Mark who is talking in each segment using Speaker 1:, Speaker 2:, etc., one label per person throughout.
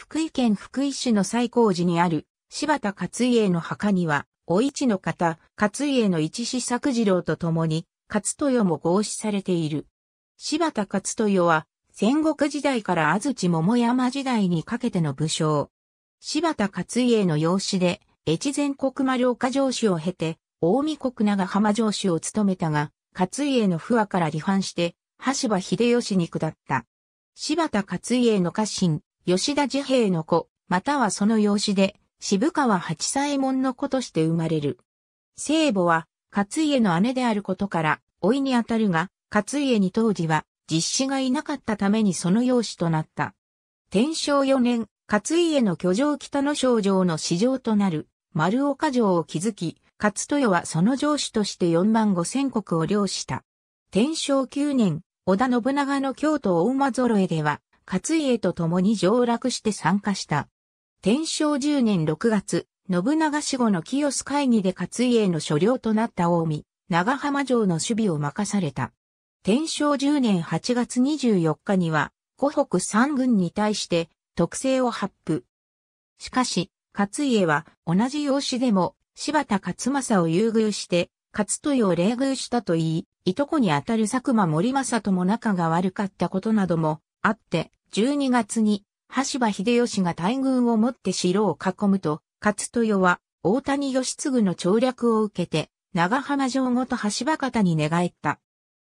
Speaker 1: 福井県福井市の最高寺にある柴田勝家の墓には、お市の方、勝家の一子作次郎と共に、勝豊も合祀されている。柴田勝豊は、戦国時代から安土桃山時代にかけての武将。柴田勝家の養子で、越前国丸領城主を経て、大見国長浜城主を務めたが、勝家の不和から離反して、羽柴秀吉に下った。柴田勝家の家臣、吉田治平の子、またはその養子で、渋川八左衛門の子として生まれる。聖母は、勝家の姉であることから、老いにあたるが、勝家に当時は、実子がいなかったためにその養子となった。天正4年、勝家の居城北の少城の市場となる、丸岡城を築き、勝豊はその城主として4万5千国を領した。天正9年、織田信長の京都大間揃えでは、勝家と共に上洛して参加した。天正10年6月、信長死後の清須会議で勝家の所領となった大見、長浜城の守備を任された。天正10年8月24日には、湖北三軍に対して特性を発布。しかし、勝家は同じ養子でも柴田勝正を優遇して、勝豊を冷遇したと言い、いとこにあたる佐久間森正とも仲が悪かったことなどもあって、12月に、橋場秀吉が大軍を持って城を囲むと、勝豊は、大谷義継の調略を受けて、長浜城ごと橋場方に寝返った。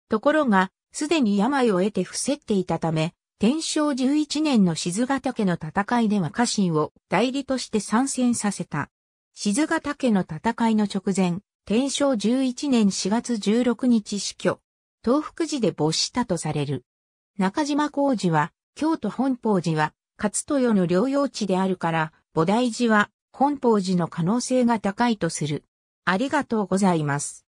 Speaker 1: ところが、すでに病を得て伏せっていたため、天正11年の静ヶ岳の戦いでは家臣を代理として参戦させた。静ヶ岳の戦いの直前、天正11年4月16日死去、東福寺で没したとされる。中島浩二は、京都本法寺は、勝豊の療養地であるから、菩提寺は本法寺の可能性が高いとする。ありがとうございます。